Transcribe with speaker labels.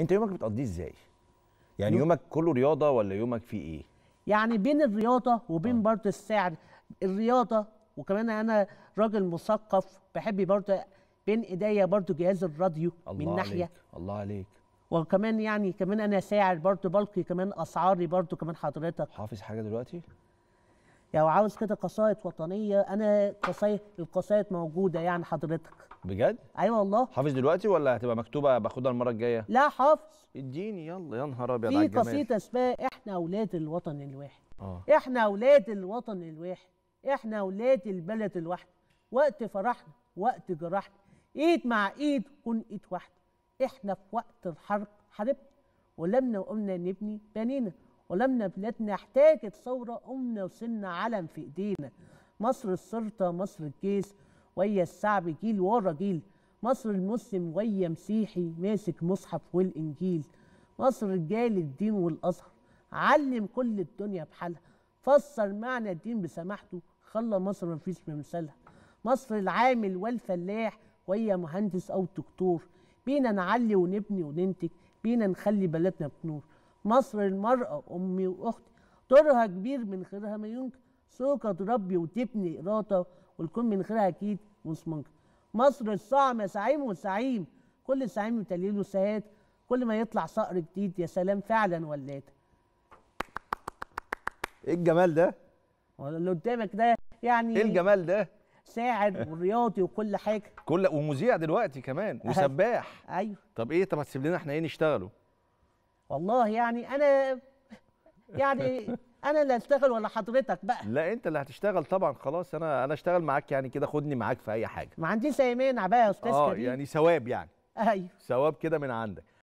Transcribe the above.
Speaker 1: انت يومك بتقضيه ازاي يعني يوم... يومك كله رياضه ولا يومك فيه ايه
Speaker 2: يعني بين الرياضه وبين آه. برضه السعر الرياضه وكمان انا راجل مثقف بحب برضه بين ايديا برضه جهاز الراديو الله من ناحيه عليك. الله عليك وكمان يعني كمان انا ساعر برضه بلقي كمان اسعاري برضه كمان حضرتك حافظ حاجه دلوقتي يعني عاوز كده قصائد وطنيه انا قصايد القصايد موجوده يعني حضرتك
Speaker 1: بجد ايوه والله حافظ دلوقتي ولا هتبقى مكتوبه باخدها المره الجايه لا حافظ اديني يلا يا نهار ابيض على الجمال في قصيده
Speaker 2: اسمها احنا اولاد الوطن الواحد آه. احنا اولاد الوطن الواحد احنا اولاد البلد الواحده وقت فرحنا وقت جرحنا ايد مع ايد كن ايد واحده احنا في وقت الحرب حاربنا ولما قمنا نبني بنينا ولم نحتاج الثورة قمنا وصلنا علم في إيدينا مصر السلطة مصر الجيش ويا الشعب جيل ورا جيل مصر المسلم ويا مسيحي ماسك مصحف والإنجيل مصر رجال الدين والأزهر علم كل الدنيا بحالها فسر معنى الدين بسماحته خلى مصر مفيش بمثالها مصر العامل والفلاح ويا مهندس أو دكتور بينا نعلي ونبني وننتج بينا نخلي بلدنا بنور مصر المرأة أمي وأختي دورها كبير من خيرها ما ينكر سوكا تربي وتبني إراطة والكون من خيرها أكيد ونص مصر الصعمة سعيم وسعيم كل سعيم وتليل سهات كل ما يطلع صقر جديد يا سلام فعلا ولاد
Speaker 1: ايه الجمال ده؟
Speaker 2: اللي قدامك ده يعني ايه الجمال ده؟ ساعد ورياضي وكل حاجه
Speaker 1: كل ومذيع دلوقتي كمان وسباح ايوه طب ايه طب هتسيب لنا احنا ايه نشتغله؟
Speaker 2: والله يعني انا يعني انا اللي
Speaker 1: هشتغل ولا حضرتك بقى لا انت اللي هتشتغل طبعا خلاص انا انا اشتغل معاك يعني كده خدني معاك في اي حاجه ما
Speaker 2: عنديش اي مانع بقى يا استاذ آه، كريم اه يعني
Speaker 1: ثواب يعني ايوه ثواب كده من عندك